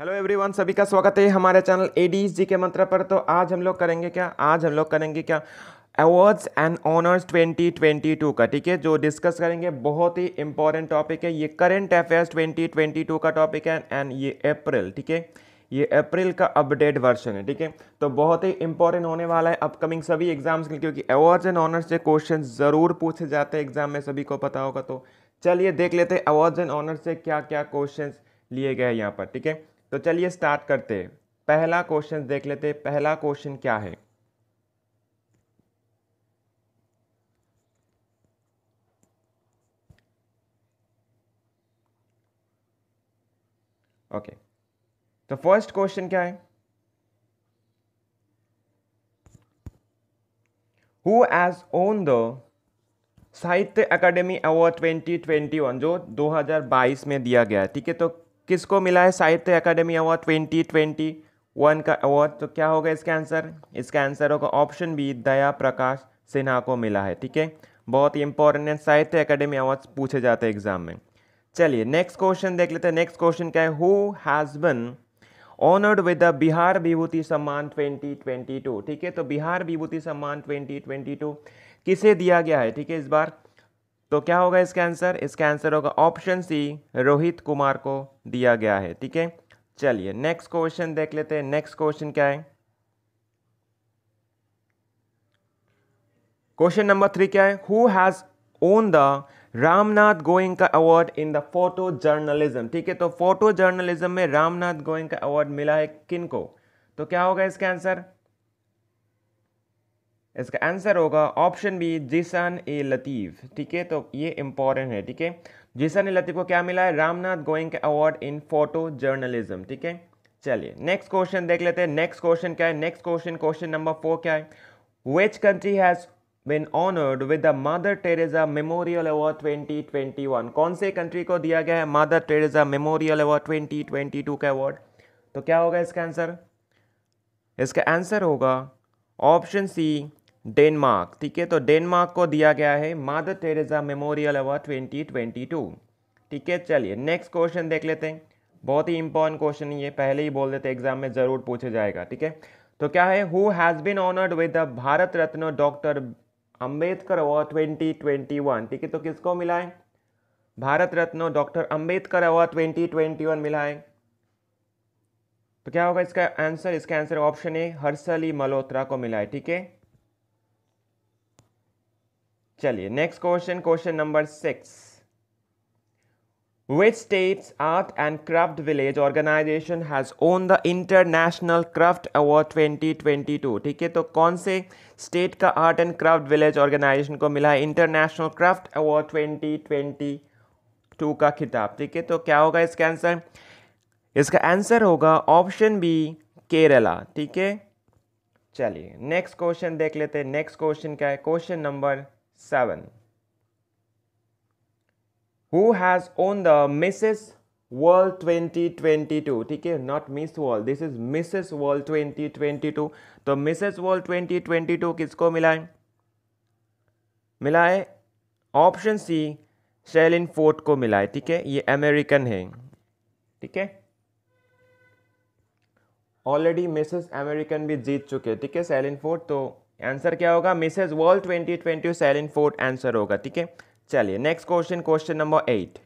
Hello everyone सभी का स्वागत है हमारे चैनल ए डी जी के मंत्र पर तो आज हम लोग करेंगे क्या आज हम लोग करेंगे क्या अवार्ड्स एंड ऑनर्स 2022 का ठीक है जो डिस्कस करेंगे बहुत ही इंपॉर्टेंट टॉपिक है ये करंट अफेयर्स 2022 का टॉपिक है एंड ये अप्रैल ठीक है ये अप्रैल का अपडेट वर्जन है ठीक है तो बहुत ही इंपॉर्टेंट होने वाला है अपकमिंग सभी एग्जाम्स के लिए क्योंकि अवार्ड्स एंड ऑनर्स से क्वेश्चन ज़रूर पूछे जाते हैं एग्जाम में सभी को पता होगा तो चलिए देख लेते हैं अवार्ड्स एंड ऑनर्स से क्या क्या क्वेश्चन लिए गए हैं यहाँ पर ठीक है तो चलिए स्टार्ट करते हैं पहला क्वेश्चन देख लेते हैं पहला क्वेश्चन क्या है ओके तो फर्स्ट क्वेश्चन क्या है हु एज ओन द साहित्य अकादमी अवार्ड 2021 जो 2022 में दिया गया है ठीक है तो किसको मिला है Sahitya Akademi award twenty twenty one का अवार्ड तो क्या होगा इसका आंसर इसका आंसर होगा ऑप्शन बी दया प्रकाश सिन्हा को मिला है ठीक है बहुत ही इंपॉर्टेंट साहित्य अकादमी अवार्ड पूछे जाते हैं एग्जाम में चलिए नेक्स्ट क्वेश्चन देख लेते हैं नेक्स्ट क्वेश्चन क्या है who has been honoured with the Bihar Vibhuti Samman 2022 ठीक है तो बिहार विभूति सम्मान 2022 किसे दिया गया है ठीक है इस बार तो क्या होगा इसका आंसर इसका आंसर होगा ऑप्शन सी रोहित कुमार को दिया गया है ठीक है चलिए नेक्स्ट क्वेश्चन देख लेते हैं नेक्स्ट क्वेश्चन क्या है क्वेश्चन नंबर थ्री क्या है who has won the Ramnath का award in the photo journalism ठीक है तो फोटो जर्नलिज्म में रामनाथ का अवार्ड मिला है किनको तो क्या होगा इसका आंसर इसका आंसर होगा ऑप्शन बी जिसन ए लतीफ़ ठीक है तो ये इम्पॉर्टेंट है ठीक है जिसन ए लतीफ़ को क्या मिला है रामनाथ गोइंग का अवार्ड इन फोटो जर्नलिज्म ठीक है चलिए नेक्स्ट क्वेश्चन देख लेते हैं नेक्स्ट क्वेश्चन क्या है next question question number four क्या है which country has been honoured with the Mother Teresa memorial award 2021 कौन से कंट्री को दिया गया है मदर टेरेजा मेमोरियल अवार्ड 2022 का अवार्ड तो क्या होगा इसका आंसर इसका आंसर होगा ऑप्शन सी डेनमार्क ठीक है तो डेनमार्क को दिया गया है Mother Teresa memorial award twenty twenty two ठीक है चलिए नेक्स्ट क्वेश्चन देख लेते हैं बहुत ही इंपॉर्टेंट क्वेश्चन ये पहले ही बोल देते एग्जाम में ज़रूर पूछे जाएगा ठीक है तो क्या है who has been honoured with the Bharat Ratna doctor Ambedkar award one ठीक है तो किसको मिला है Bharat Ratna doctor Ambedkar award twenty one मिला है तो क्या होगा इसका आंसर इसका answer option A Harshali Malhotra को मिला है ठीक है चलिए next question question number six Which state's art and craft village organization has won the International Craft Award 2022? ठीक है तो कौन से स्टेट का art and craft village organisation को मिला है इंटरनेशनल क्राफ्ट अवार्ड 2022 का खिताब ठीक है तो क्या होगा इसका आंसर इसका आंसर होगा ऑप्शन बी केरला ठीक है चलिए नेक्स्ट क्वेश्चन देख लेते हैं नेक्स्ट क्वेश्चन क्या है question number 7. Who has won the Mrs. World 2022 ठीक है not Miss World this is Mrs World 2022 तो मिसेस वर्ल्ड 2022 किसको मिला है मिला है ऑप्शन सी शेलिन फोर्ट को मिला है ठीक है ये अमेरिकन है ठीक है ऑलरेडी मिसेस अमेरिकन भी जीत चुके हैं ठीक है शेलिन फोर्ट तो आंसर क्या होगा Mrs World twenty twenty Shaylyn Ford answer होगा ठीक है चलिए next question question number eight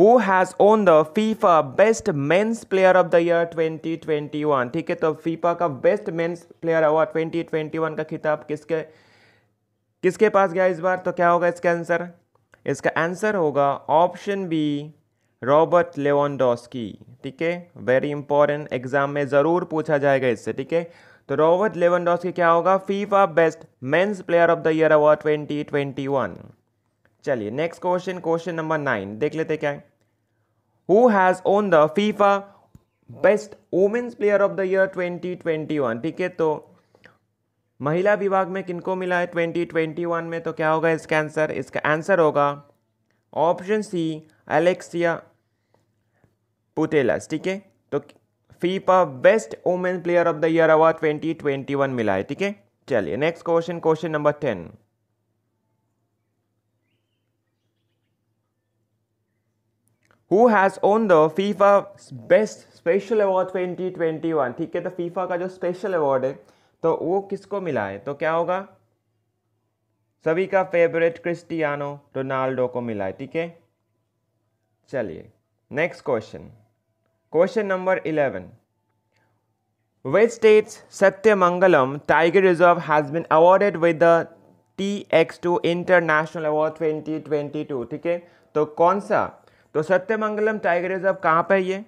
who has won the FIFA best men's player of the year 2021 ठीक है तो फीफा का बेस्ट मेन्स प्लेयर हुआ 2021 का खिताब किसके किसके पास गया इस बार तो क्या होगा इसका आंसर इसका आंसर होगा ऑप्शन बी रॉबर्ट लेवनडॉस्की ठीक है वेरी इंपॉर्टेंट एग्जाम में ज़रूर पूछा जाएगा इससे ठीक है तो रॉबर्ट की क्या होगा FIFA best men's player of the year award twenty twenty one चलिए next question question number nine देख लेते क्या है who has won the FIFA best women's player of the year twenty twenty one ठीक है तो महिला विभाग में किनको मिला है ट्वेंटी ट्वेंटी वन में तो क्या होगा इसका आंसर इसका आंसर होगा ऑप्शन सी एलेक्सिया पुटेलस ठीक है तो FIFA best women player of the year award 2021 मिला है ठीक है चलिए next question question number ten who has won the FIFA best special award 2021 ठीक है तो फीफा का जो स्पेशल अवार्ड है तो वो किसको मिला है तो क्या होगा सभी का फेवरेट क्रिस्टियानो रोनाल्डो को मिला है ठीक है चलिए next question Question number 11. Which state's Satyamangalam Tiger Reserve has been awarded with the TX2 International Award 2022 ठीक है तो कौन सा तो सत्यमंगलम टाइगर रिजर्व कहाँ पर ये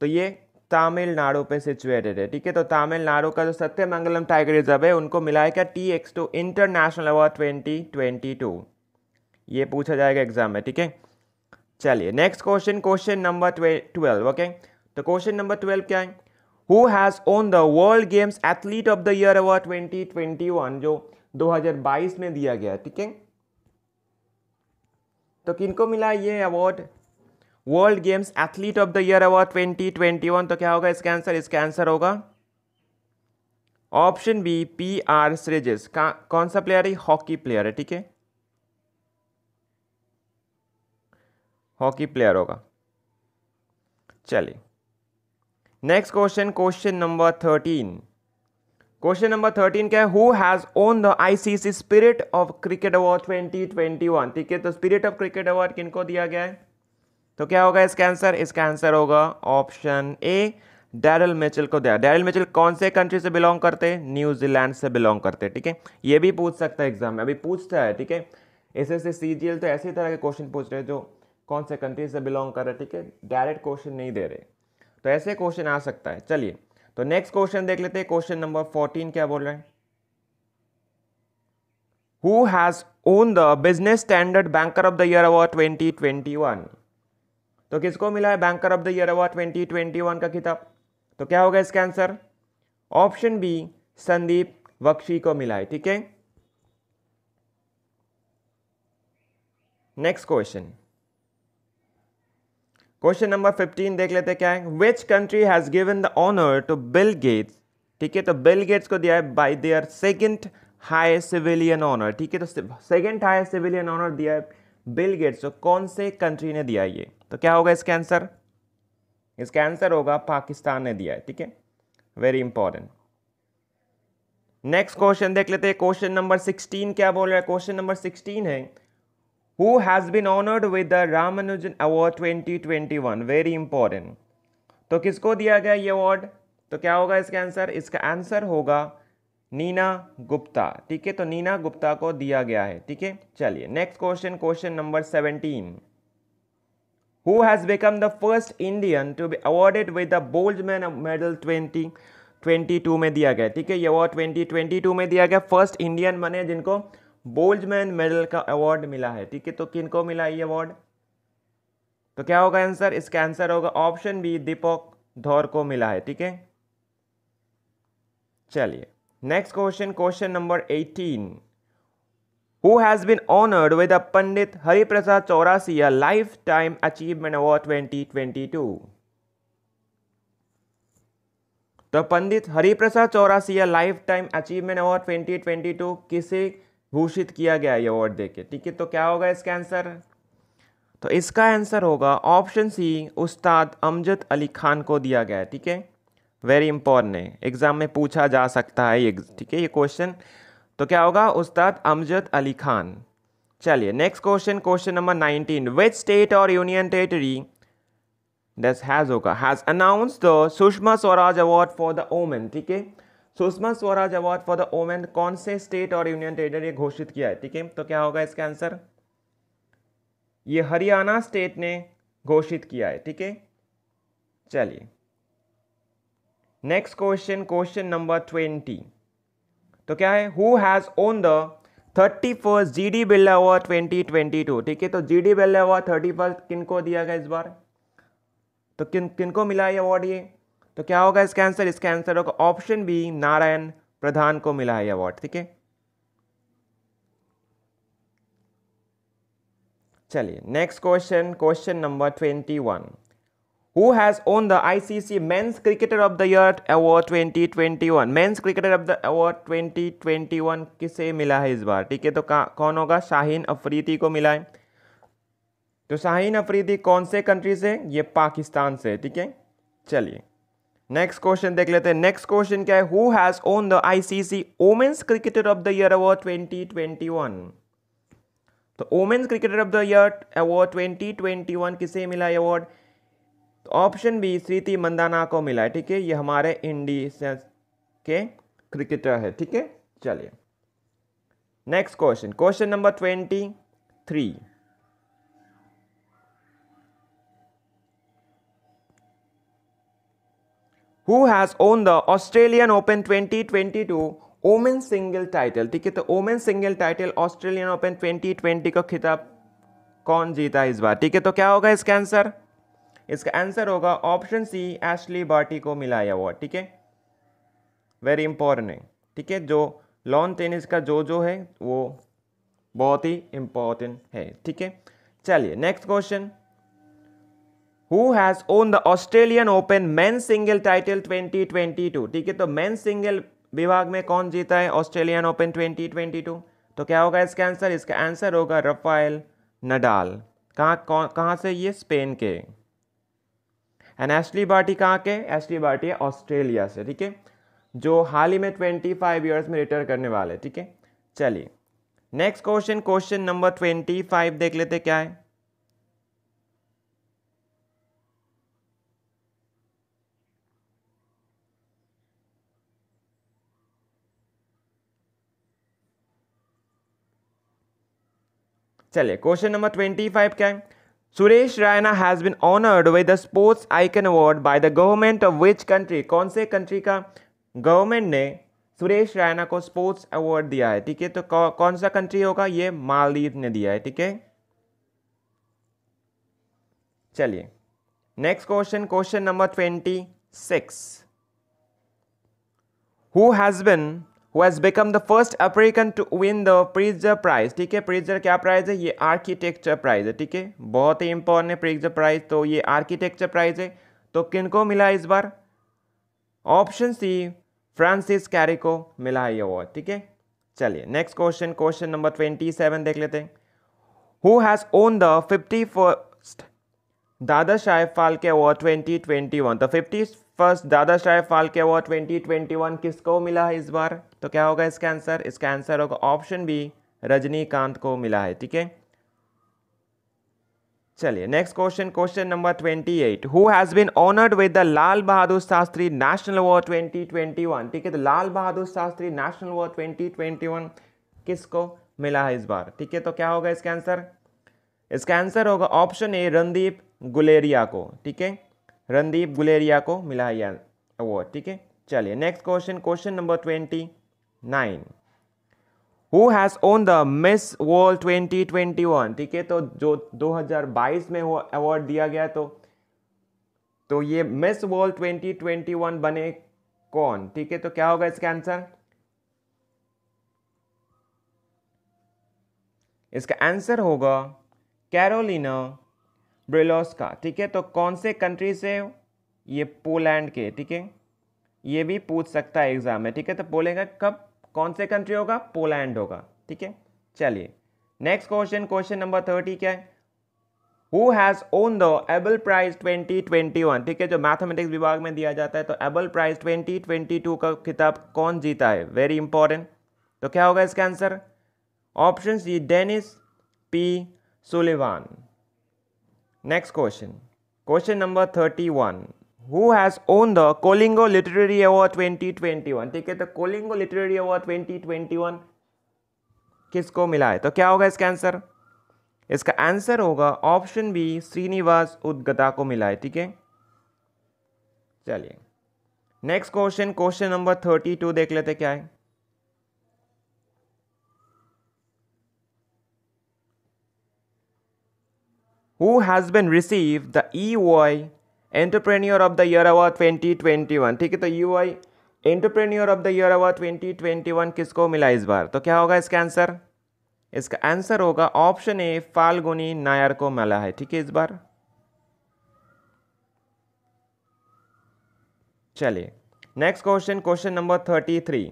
तो ये तमिलनाडु पे सिचुएटेड है ठीक है तो तमिलनाडु का जो सत्यमंगलम टाइगर रिजर्व है उनको मिला है क्या T X two international award twenty twenty two ये पूछा जाएगा एग्जाम में ठीक है चलिए next question question number twelve okay तो क्वेश्चन नंबर ट्वेल्व क्या है who has won the World Games athlete of the year award one जो बाईस में दिया गया ठीक है तो किनको मिला ये award World Games athlete of the year award one तो क्या होगा इसका आंसर इसका आंसर होगा option B P R Sreejesh कौन सा प्लेयर है हॉकी प्लेयर है ठीक है हॉकी प्लेयर होगा चलिए next question question number thirteen question number thirteen क्या है who has won the ICC spirit of cricket award twenty twenty one ठीक है तो स्पिरिट ऑफ क्रिकेट अवार्ड किनको दिया गया है तो क्या होगा इसका आंसर इसका आंसर होगा ऑप्शन ए डैरल मिचल को दिया डैरल मिचल कौन से कंट्री से बिलोंग करते हैं न्यूजीलैंड से बिलोंग करते हैं ठीक है ये भी पूछ सकता है एग्जाम में अभी पूछता है ठीक है S S C G L तो ऐसी तरह के क्वेश्चन पूछ रहे हैं जो कौन से कंट्री से बिलोंग कर रहे ठीक है डायरेक्ट क्वेश्चन नहीं दे रहे तो ऐसे क्वेश्चन आ सकता है चलिए तो नेक्स्ट क्वेश्चन देख लेते हैं क्वेश्चन नंबर फोर्टीन क्या बोल रहे हैं who has won the Business Standard banker of the year award twenty twenty one तो किसको मिला है banker of the year award twenty twenty one का किताब तो क्या होगा इसका answer option B Sandeep Bakshi को मिला है ठीक है next question question number fifteen देख लेते क्या है which country has given the honour to Bill Gates ठीक है तो बिल गेट्स को दिया है by their second high civilian honour ठीक है तो सेकेंड हाई सिविलियन ऑनर दिया है बिल गेट्स तो कौन से कंट्री ने दिया ये तो क्या होगा इसका आंसर इसका आंसर होगा पाकिस्तान ने दिया है ठीक है वेरी इंपॉर्टेंट नेक्स्ट क्वेश्चन देख लेते हैं क्वेश्चन नंबर सिक्सटीन क्या बोल रहा है क्वेश्चन नंबर सिक्सटीन है who has been honored with the Ramanujan Award 2021 very important तो किसको दिया गया ये अवार्ड तो क्या होगा इसका आंसर इसका आंसर होगा नीना गुप्ता ठीक है तो नीना गुप्ता को दिया गया है ठीक है चलिए next question question number seventeen who has become the first Indian to be awarded with the Boldman medal twenty twenty two में दिया गया ठीक है ये अवार्ड ट्वेंटी ट्वेंटी टू में दिया गया फर्स्ट इंडियन बने जिनको बोल्जमैन मेडल का अवार्ड मिला है ठीक है तो किनको मिला ये अवार्ड तो क्या होगा आंसर इसका आंसर होगा ऑप्शन बी दीपक धौर को मिला है ठीक है चलिए next question question number eighteen who has been honoured with a Pandit Hariprasad Chaurasia lifetime achievement award twenty twenty two तो Pandit Hariprasad Chaurasia lifetime achievement award 2022 किसे घोषित किया गया ये अवार्ड दे के ठीक है तो क्या होगा इसका आंसर तो इसका आंसर होगा ऑप्शन सी उस्ताद अमजद अली खान को दिया गया ठीक है वेरी इंपॉर्टेंट है एग्ज़ाम में पूछा जा सकता है ये ठीक है ये क्वेश्चन तो क्या होगा उस्ताद अमजद अली खान चलिए next question question number nineteen which state और यूनियन टेरिटरी दस हैज़ होगा has announce the Sushma Swaraj award for the women ठीक है Sushma Swaraj award for the women कौन से स्टेट और यूनियन टेरिटरी ने घोषित किया है ठीक है तो क्या होगा इसका आंसर ये हरियाणा स्टेट ने घोषित किया है ठीक है चलिए next question question number twenty तो क्या है who has won the thirty first G D Birla हुआ ट्वेंटी ट्वेंटी टू ठीक है तो जी डी बिल्ला हुआ थर्टी फर्स्ट किन को दिया गया इस बार तो किन किन को मिला ये अवार्ड ये तो क्या होगा इसका आंसर इसका आंसर होगा ऑप्शन बी नारायण प्रधान को मिला है अवार्ड ठीक है चलिए next question question number twenty one Who has won the ICC Men's Cricketer men's cricketer of the year award twenty twenty one Award cricketer of the award twenty twenty one किसे मिला है इस बार ठीक है तो कौन होगा शाहीन अफरीदी को मिला है तो शाहीन अफरीदी कौन से कंट्री से ये पाकिस्तान से ठीक है चलिए नेक्स्ट क्वेश्चन देख लेते हैं नेक्स्ट क्वेश्चन क्या है who has won the ICC women's cricketer of the year award 2021 तो women's cricketer of the year award 2021 किसे मिला ये award option B Smriti Mandhana को मिला है ठीक है ये हमारे इंडिया के क्रिकेटर है ठीक है चलिए next question question number twenty three who has won the Australian Open 2022 women single title ठीक है तो women single title Australian Open 2020 का खिताब कौन जीता है इस बार ठीक है तो क्या होगा इसका आंसर इसका आंसर होगा ऑप्शन सी एशली बार्टी को मिलाया हुआ ठीक है वेरी इंपॉर्टेंट है ठीक है जो लॉन टेनिस का जो जो है वो बहुत ही इम्पॉर्टेंट है ठीक है चलिए next question who has won the Australian Open man single title 2022 ठीक है तो मैन सिंगल विभाग में कौन जीता है ऑस्ट्रेलियन ओपन 2022 तो क्या होगा इसका आंसर इसका आंसर होगा रफाइल नडाल कहाँ कौन कहाँ से ये स्पेन के एंड एस्टली बार्टी कहाँ के एस्टली बार्टी है ऑस्ट्रेलिया से ठीक है जो हाल ही में ट्वेंटी फाइव ईयर्स में रिटायर करने वाले ठीक है चलिए next question question number twenty five देख लेते क्या है चलिए क्वेश्चन नंबर ट्वेंटी फाइव क्या है Suresh Raina has been honoured with the sports icon award by the government of which country कौन से कंट्री का गवर्नमेंट ने सुरेश रायना को स्पोर्ट्स अवार्ड दिया है ठीक है तो कौन सा कंट्री होगा ये मालदीव ने दिया है ठीक है चलिए next question question number twenty six who has been who has become the first African to win the Pritzker prize ठीक है प्रिजर क्या प्राइज है ये आर्किटेक्चर प्राइज है ठीक है बहुत ही इंपॉर्टेंट प्रिजर प्राइज तो ये आर्किटेक्चर प्राइज है तो किनको मिला इस बार ऑप्शन सी फ्रांसिस कैरी को मिला है ये अवार्ड ठीक है चलिए next question question number twenty seven देख लेते हैं who has won the fifty first Dadasaheb Phalke award twenty twenty one तो fifty first Dadasaheb Phalke award twenty twenty one किसको मिला है इस बार तो क्या होगा इसका आंसर इसका आंसर होगा ऑप्शन बी रजनीकांत को मिला है ठीक है चलिए next question question number twenty eight who has been honoured with the Lal Bahadur Shastri national award twenty twenty one ठीक है तो Lal Bahadur Shastri national award twenty twenty one किसको मिला है इस बार ठीक है तो क्या होगा इसका आंसर इसका आंसर होगा ऑप्शन ए रणदीप गुलेरिया को ठीक है रणदीप गुलेरिया को मिला है अवार्ड ठीक है चलिए next question question number twenty nine who has won the Miss World 2021 ठीक है तो जो 2022 में वो अवार्ड दिया गया तो तो ये मिस वर्ल्ड 2021 बने कौन ठीक है तो क्या होगा इसका आंसर इसका आंसर होगा कैरोलिना का ठीक है तो कौन से कंट्री से ये पोलैंड के ठीक है ये भी पूछ सकता है एग्जाम में ठीक है तो बोलेगा कब कौन से कंट्री होगा पोलैंड होगा ठीक है चलिए next question question number thirty क्या है who has won the Abel prize 2021 ठीक है जो मैथमेटिक्स विभाग में दिया जाता है तो एबल प्राइज 2022 का किताब कौन जीता है वेरी इंपॉर्टेंट तो क्या होगा इसका answer option C Dennis P Sullivan next question question number thirty one who has won the Kalinga literary award 2021 ठीक है तो कोलिंगो लिटरेरी अवार्ड 2021 किसको मिला है तो क्या होगा इसका आंसर इसका आंसर होगा ऑप्शन बी श्रीनिवास उद्गता को मिला है ठीक है चलिए next question question number thirty two देख लेते क्या है who has been receive the E Y entrepreneur of the year award 2021 ठीक है तो U I entrepreneur of the year award 2021 किसको मिला इस बार तो क्या होगा इसका आंसर इसका आंसर होगा ऑप्शन ए फाल्गुनी नायर को मिला है ठीक है इस बार चलिए next question question number thirty three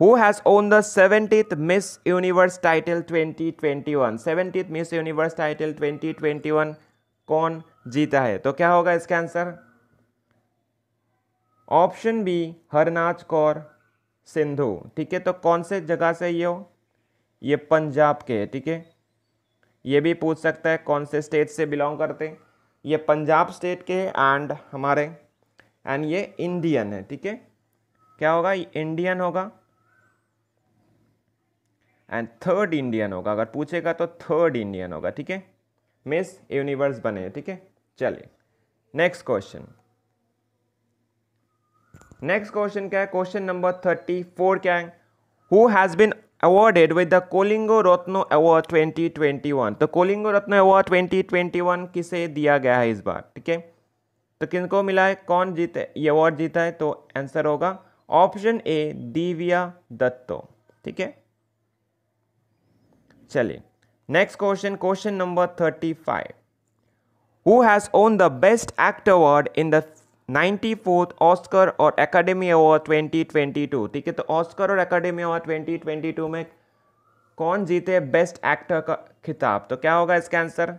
who has won the seventieth Miss Universe title twenty twenty one seventieth Miss Universe title twenty twenty one कौन जीता है तो क्या होगा इसका answer option B Harnaaz Kaur Sandhu ठीक है तो कौन से जगह से ये हो ये पंजाब के है ठीक है ये भी पूछ सकता है कौन से स्टेट से बिलोंग करते हैं ये पंजाब स्टेट के एंड हमारे एंड ये इंडियन है ठीक है क्या होगा इंडियन होगा एंड थर्ड इंडियन होगा अगर पूछेगा तो थर्ड इंडियन होगा ठीक है मिस यूनिवर्स बने ठीक है चलिए नेक्स्ट क्वेश्चन नेक्स्ट क्वेश्चन क्या है क्वेश्चन नंबर थर्टी फोर क्या है who has been awarded with the Kalinga Ratna award 2021 तो कोलिंगो रत्नो अवार्ड 2021 किसे दिया गया है इस बार ठीक है तो किनको मिला है कौन जीते ये अवार्ड जीता है तो आंसर होगा ऑप्शन ए दिव्या दत्तो ठीक है चलिए next question question number thirty five who has won the Best Actor Award in the 94th Oscar और Academy Award 2022 ठीक है तो Oscar और Academy Award 2022 में कौन जीते बेस्ट एक्टर का खिताब तो क्या होगा इसका आंसर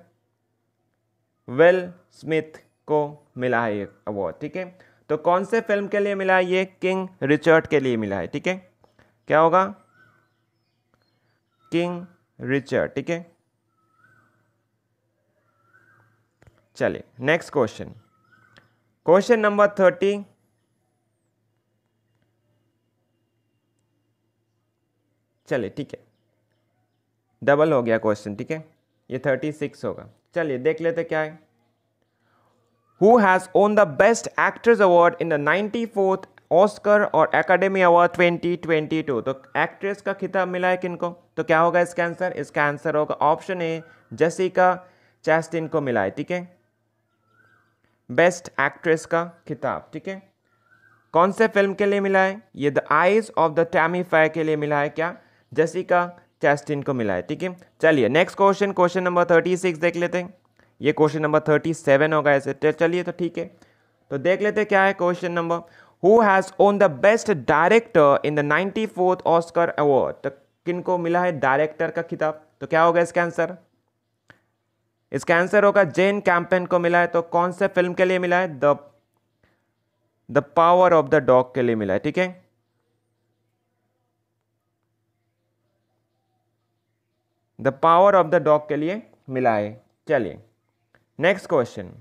वेल स्मिथ को मिला है ये अवार्ड ठीक है तो कौन से फिल्म के लिए मिला है ये किंग रिचर्ड के लिए मिला है ठीक है क्या होगा किंग रिचर्ड ठीक है चलिए next question question number thirty चलिए ठीक है डबल हो गया क्वेश्चन ठीक है ये थर्टी सिक्स होगा चलिए देख लेते क्या है who has won the best actress award in the ninety fourth Oscar और academy award twenty twenty two तो एक्ट्रेस का खिताब मिला है किनको तो क्या होगा इसका आंसर इसका आंसर होगा ऑप्शन ए का चेस्ट को मिला है ठीक है बेस्ट एक्ट्रेस का खिताब ठीक है कौन से फिल्म के लिए मिला है ये the eyes of the Tammy Faye के लिए मिला है क्या जैसी का चैस्टिन को मिला है ठीक है चलिए next question question number thirty six देख लेते हैं ये क्वेश्चन नंबर थर्टी सेवन होगा ऐसे चलिए तो ठीक है तो देख लेते क्या है question number who has won the best director in the ninety fourth Oscar award तो किन को मिला है डायरेक्टर का खिताब तो क्या होगा इसका आंसर इसका आंसर होगा जेन कैंपेन को मिला है तो कौन से फिल्म के लिए मिला है the the power of the dog के लिए मिला है ठीक है the power of the dog के लिए मिला है चलिए नेक्स्ट क्वेश्चन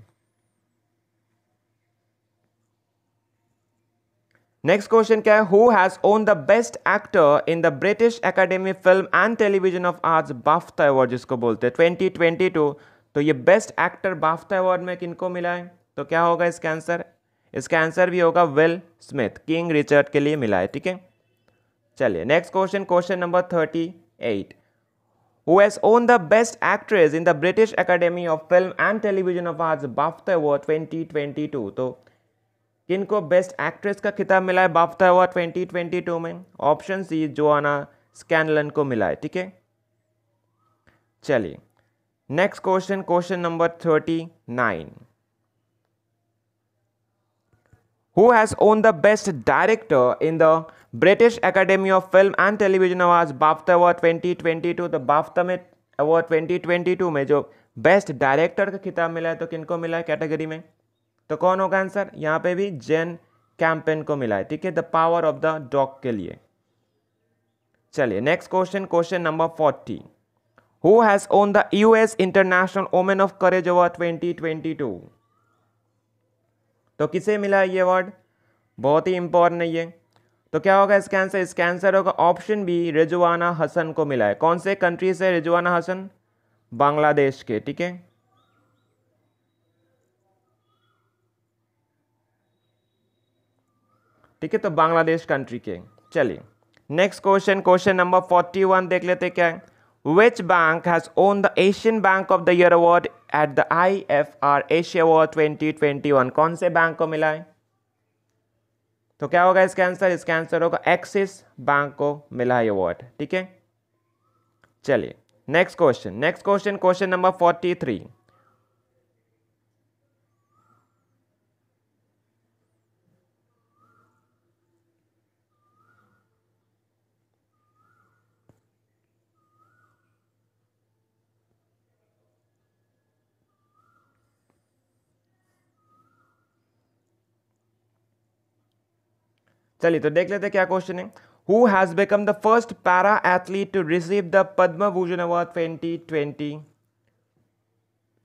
नेक्स्ट क्वेश्चन क्या है who has won the best actor in the British academy film and television of arts BAFTA award जिसको बोलते हैं ट्वेंटी ट्वेंटी टू तो ये बेस्ट एक्टर बाफ्ता अवार्ड में किनको मिला है तो क्या होगा इसका आंसर इसका आंसर भी होगा विल स्मिथ किंग रिचर्ड के लिए मिला है ठीक है चलिए next question question number thirty eight who won the best actress in the British academy of film and television of awards BAFTA award twenty twenty two तो किनको बेस्ट एक्ट्रेस का खिताब मिला है BAFTA award twenty twenty two में option C Joanna Scanlan को मिला है ठीक है चलिए next question question number thirty nine won the best director in the British the of film and television award BAFTA award twenty twenty two the BAFTA में twenty two में जो best director का खिताब मिला है तो किनको मिला है कैटेगरी में तो कौन होगा आंसर यहाँ पे भी जेन कैंपेन को मिला है ठीक है the power of the dog के लिए चलिए next question question number forty who has won the US International Women of Courage Award 2022 तो किसे मिला ये अवार्ड बहुत ही इंपॉर्टेंट है ये तो क्या होगा इसके आंसर इसके आंसर होगा ऑप्शन बी रिजवाना हसन को मिला है कौन से कंट्री से रिजवाना हसन बांग्लादेश के ठीक है ठीक है तो बांग्लादेश कंट्री के चलिए next question question number forty one देख लेते क्या है Which bank has won the Asian Bank of the Year award at the IFR Asia Award 2021? कौन से बैंक को मिला है तो क्या होगा इसका आंसर इसका आंसर होगा एक्सिस बैंक को मिला है अवार्ड ठीक है चलिए next question next question question number forty three चलिए तो देख लेते क्या क्वेश्चन है who has become the first para athlete to receive the Padma Bhushan award twenty twenty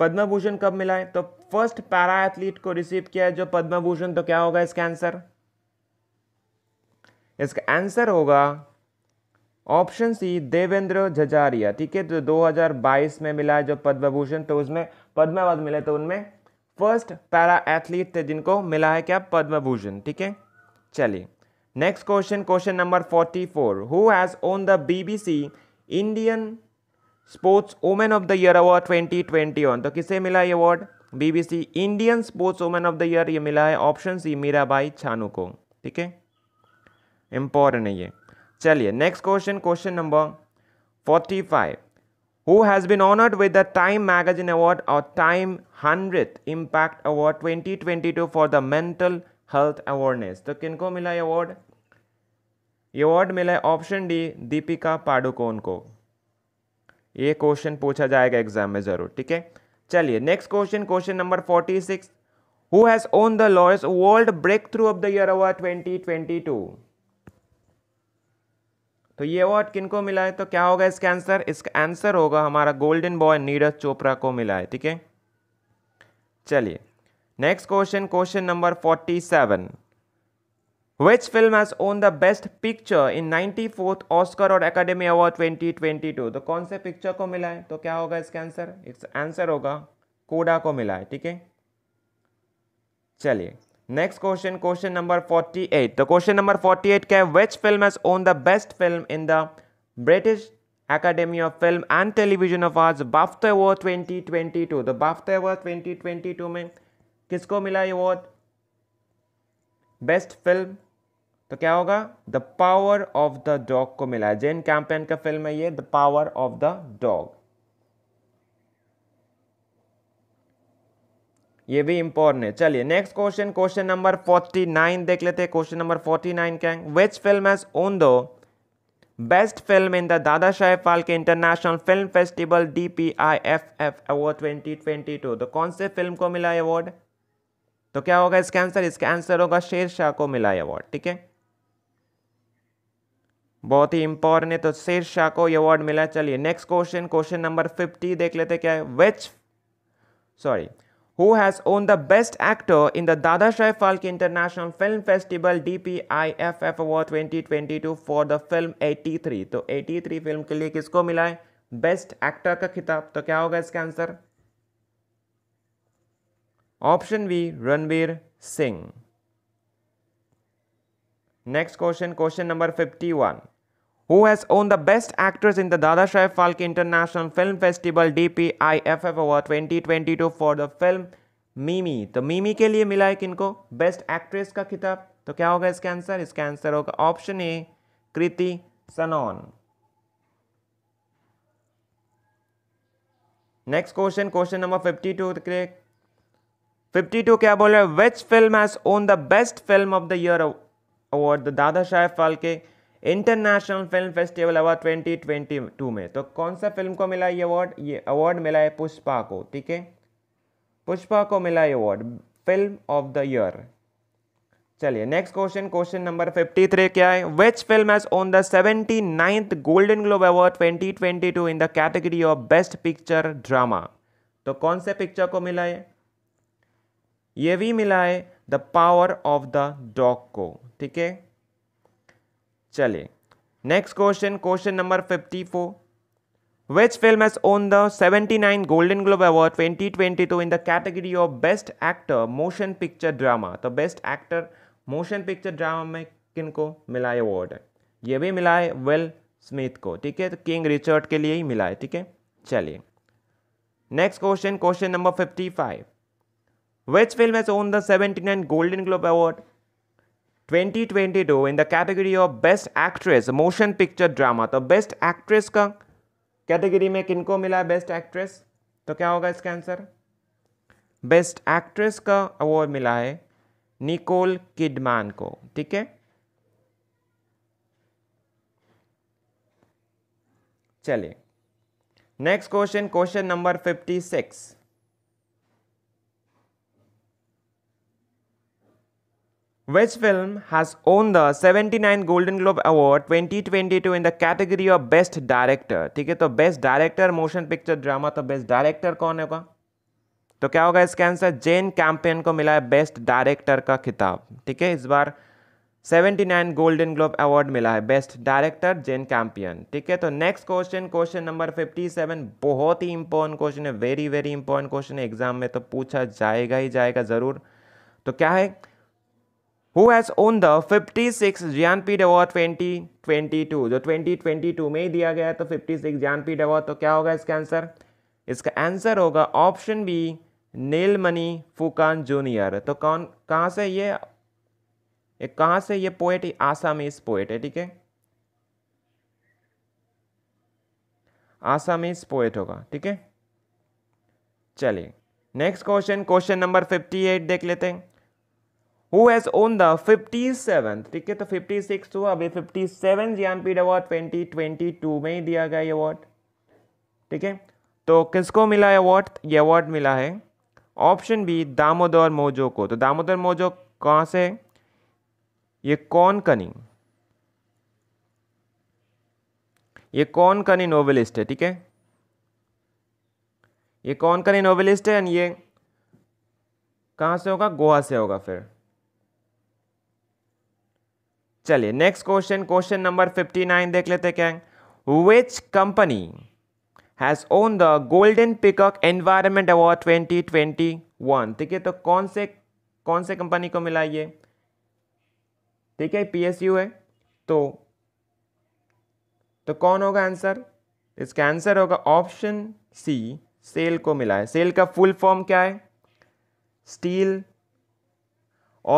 Padma Bhushan कब मिला है तो फर्स्ट पैरा एथलीट को रिसीव किया है जो पद्म भूषण तो क्या होगा इसका आंसर इसका आंसर होगा ऑप्शन सी देवेंद्र झजारिया ठीक है तो 2022 में मिला है जो पद्म भूषण तो उसमें पद्म अवार्ड मिले तो उनमें फर्स्ट पैरा एथलीट थे जिनको मिला है क्या पद्म भूषण ठीक है चलिए Next question question number 44. Who has won the BBC Indian sports women of the year award one तो किसे मिला ये अवार्ड BBC Indian sports women of the year ये मिला है ऑप्शन सी मीराबाई छानू को ठीक है इम्पॉर्टेंट है ये चलिए next question question number five who has been honoured with the Time magazine award और Time hundred impact award twenty twenty two for the mental health awareness तो किनको मिला ये अवार्ड ये अवार्ड मिला है ऑप्शन डी दीपिका पाडुकोन को ये क्वेश्चन पूछा जाएगा एग्जाम में ज़रूर ठीक है चलिए next question question number forty six who has won the Laureus world breakthrough of the year award twenty twenty two तो ये अवार्ड किनको मिला है तो क्या होगा इसका आंसर इसका आंसर होगा हमारा गोल्डन बॉय नीरज चोपड़ा को मिला है ठीक है चलिए next question question number forty seven Which film has won the best picture in 94th Oscar और Academy Award 2022? तो कौन से पिक्चर को मिला है तो क्या होगा इसका आंसर इट्स आंसर होगा कोडा को मिला है ठीक है चलिए नेक्स्ट क्वेश्चन क्वेश्चन नंबर 48 तो क्वेश्चन नंबर 48 क्या है which film has won the best film in the British academy of film and television of arts BAFTA award 2022 तो बाफ्ता अवार्ड 2022 में किसको मिला ये वॉट बेस्ट फिल्म तो क्या होगा the power of the dog को मिला है जेन कैंपेन का फिल्म है ये the power of the dog ये भी इंपॉर्टेंट है चलिए next question question number forty nine देख लेते हैं क्वेश्चन नंबर फोर्टी नाइन क्या which film has won the best film in the Dadasaheb Phalke international film festival D P I F F award twenty twenty two तो कौन से film को मिला award तो क्या होगा इसका आंसर इसका आंसर होगा शेर शाह को मिला अवार्ड ठीक है बहुत ही इंपॉर्टेंट है तो शेर शाह को ये अवार्ड मिला चलिए next question question number fifty देख लेते क्या है which sorry who has won the best actor in the Dadasaheb Phalke international film festival D P I F F award twenty twenty two for the film eighty three तो eighty three film के लिए किसको मिला है best actor का खिताब तो क्या होगा इसका answer option B Ranbir Singh next question question number fifty one who has won the Best Actress in the Dadashai Phalke International Film Festival DPIFF Award 2022 for the film Mimi. तो Mimi के लिए मिला है किनको बेस्ट एक्ट्रेस का खिताब तो क्या होगा इसका आंसर इसका आंसर होगा option A Kriti Sanon next question question number 52 two fifty two क्या बोल रहे हैं which film has won the best film of the year award the Dadasaheb Phalke international film festival award 2022 में तो कौन सा फिल्म को मिला ये अवार्ड ये अवार्ड मिला है पुष्पा को ठीक है पुष्पा को मिला ये award film of the year चलिए नेक्स्ट क्वेश्चन क्वेश्चन नंबर 53 क्या है which film has won the seventy ninth golden globe award 2022 in the category of best picture drama तो कौन से पिक्चर को मिला है ये भी मिला है the power of the dog को ठीक है चलिए next question question number fifty four which film has won the seventy nine golden globe award twenty twenty two in the category of best actor motion picture drama तो best actor motion picture drama में किन को मिला है award ये भी मिला है वेल स्मिथ को ठीक है तो किंग रिचर्ड के लिए ही मिला है ठीक है चलिए next question question number fifty five Which film has won the 79 Golden Globe Award 2022 in the category of Best Actress Motion Picture Drama? तो Best Actress का कैटेगरी में किनको मिला है Best Actress? तो क्या होगा इसका आंसर बेस्ट एक्ट्रेस का अवार्ड मिला है निकोल किडमैन को ठीक है चलिए next question question number fifty six Which film has won the 79 Golden Globe Award 2022 in the category of Best Director? ठीक है तो Best Director Motion Picture Drama तो Best Director कौन होगा तो क्या होगा इसके आंसर जेन कैंपेन को मिला है बेस्ट डायरेक्टर का खिताब ठीक है इस बार 79 गोल्डन ग्लोब अवार्ड मिला है बेस्ट डायरेक्टर जेन कैंपियन ठीक है तो नेक्स्ट क्वेश्चन क्वेश्चन नंबर 57 बहुत ही इंपॉर्टेंट क्वेश्चन है वेरी वेरी इंपॉर्टेंट क्वेश्चन है एग्जाम में तो पूछा जाएगा ही जाएगा ज़रूर तो क्या है who has won the 56 ज्ञान पीठ अवार्ड 2022 जो 2022 में ही दिया गया है तो 56 ज्ञान पीठ अवार्ड तो क्या होगा इसका आंसर इसका आंसर होगा option B Nilmani Phookan junior तो कौन कहाँ से ये कहाँ से ये पोएट इस पोएट है ठीक है इस पोएट होगा ठीक है चलिए next question question number fifty eight देख लेते हैं who has won the fifty seven ठीक है तो फिफ्टी सिक्स हुआ अभी फिफ्टी सेवन जियान पीड अवार्ड ट्वेंटी ट्वेंटी टू में ही दिया गया ये अवार्ड ठीक है तो किसको मिला अवार्ड ये अवार्ड मिला है ऑप्शन बी दामोदर मोजो को तो दामोदर मोजो कहाँ से है ये कौन कनिंग ये कौन कनी नोवेलिस्ट है ठीक है ये कौन कनी नोवेलिस्ट है एंड ये कहाँ से होगा गोवा से होगा फिर चलिए next question question number fifty nine देख लेते क्या which company has won the golden peacock environment award twenty twenty one ठीक है तो कौन से कौन से कंपनी को मिला ये ठीक है पीएसयू है तो तो कौन होगा आंसर इसका आंसर होगा ऑप्शन सी सेल को मिला है सेल का फुल फॉर्म क्या है steel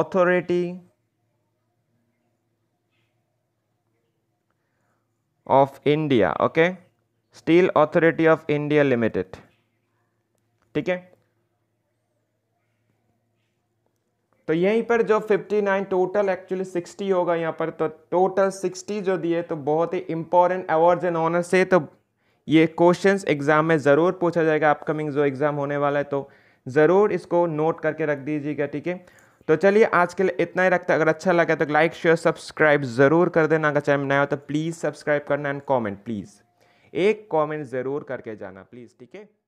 authority of India, okay? Steel Authority of India Limited. ठीक है तो यहीं पर जो 59 टोटल एक्चुअली 60 होगा यहाँ पर तो टोटल 60 जो दिए तो बहुत ही इंपॉर्टेंट अवार्ड्स एंड ऑनर्स से तो ये क्वेश्चंस एग्जाम में ज़रूर पूछा जाएगा अपकमिंग जो एग्ज़ाम होने वाला है तो ज़रूर इसको नोट करके रख दीजिएगा ठीक है तो चलिए आज के लिए इतना ही रखते अगर अच्छा लगे तो लाइक शेयर सब्सक्राइब ज़रूर कर देना अगर चैनल नया हो तो प्लीज़ सब्सक्राइब करना एंड कॉमेंट प्लीज़ एक कॉमेंट ज़रूर करके जाना प्लीज़ ठीक है